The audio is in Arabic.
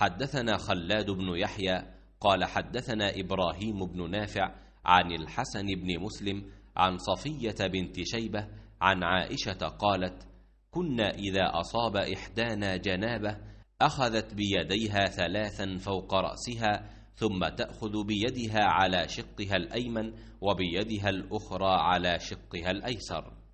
حدثنا خلاد بن يحيى قال حدثنا إبراهيم بن نافع عن الحسن بن مسلم عن صفية بنت شيبة عن عائشة قالت كنا إذا أصاب إحدانا جنابة أخذت بيديها ثلاثا فوق رأسها ثم تأخذ بيدها على شقها الأيمن وبيدها الأخرى على شقها الأيسر